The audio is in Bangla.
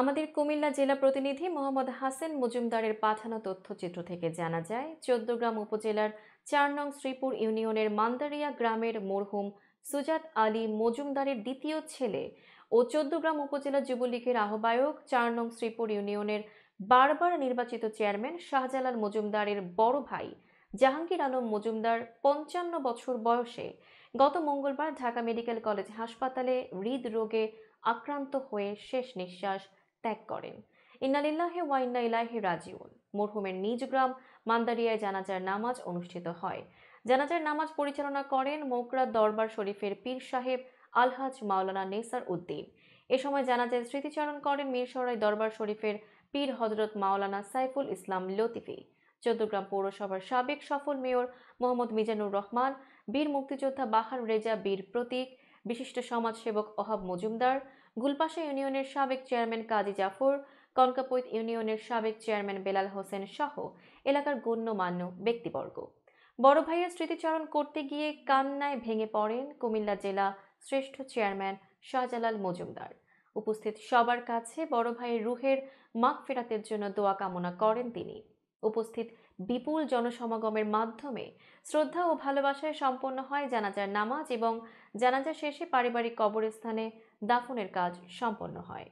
আমাদের কুমিল্লা জেলা প্রতিনিধি মোহাম্মদ হাসেন মজুমদারের পাঠানো তথ্যচিত্র থেকে জানা যায় চোদ্দগ্রাম উপজেলার চার নং শ্রীপুর ইউনিয়নের মান্দারিয়া গ্রামের মরহুম সুজাত আলী মজুমদারের দ্বিতীয় ছেলে ও চোদ্দগ্রাম উপজেলা যুবলীগের আহ্বায়ক চার নং শ্রীপুর ইউনিয়নের বারবার নির্বাচিত চেয়ারম্যান শাহজালাল মজুমদারের বড় ভাই জাহাঙ্গীর আলম মজুমদার পঞ্চান্ন বছর বয়সে গত মঙ্গলবার ঢাকা মেডিকেল কলেজ হাসপাতালে হৃদরোগে আক্রান্ত হয়ে শেষ নিঃশ্বাস ত্যাগ করেন ইন্নালিল্লাহে ওয়াইন্না ইলাহে রাজিউন মরহুমের নিজ গ্রাম মান্দারিয়ায় জানাজার নামাজ অনুষ্ঠিত হয় জানাজার নামাজ পরিচালনা করেন মোকরা দরবার শরীফের পীর সাহেব আলহাজ মাওলানা নেসার উদ্দিন এ সময় জানাজার স্মৃতিচারণ করেন মিরসরাই দরবার শরীফের পীর হজরত মাওলানা সাইফুল ইসলাম লতিফি চৌদ্দগ্রাম পৌরসভার সাবেক সফল মেয়র মোহাম্মদ মিজানুর রহমান বীর মুক্তিযোদ্ধা বাহার রেজা বীর প্রতীক বিশিষ্ট সমাজসেবক অহাব মজুমদার গুলপাশা ইউনিয়নের সাবেক চেয়ারম্যান কাজী জাফর কনকাপৈত ইউনিয়নের সাবেক চেয়ারম্যান বেলাল হোসেন সহ এলাকার গণ্যমান্য ব্যক্তিবর্গ বড় ভাইয়ের স্মৃতিচারণ করতে গিয়ে কান্নায় ভেঙে পড়েন কুমিল্লা জেলা শ্রেষ্ঠ চেয়ারম্যান শাহজালাল মজুমদার উপস্থিত সবার কাছে বড় ভাইয়ের রুহের মাগ ফেরাতের জন্য দোয়া কামনা করেন তিনি উপস্থিত বিপুল জনসমাগমের মাধ্যমে শ্রদ্ধা ও ভালোবাসায় সম্পন্ন হয় জানাজার নামাজ এবং জানাজা শেষে পারিবারিক কবরস্থানে দাফনের কাজ সম্পন্ন হয়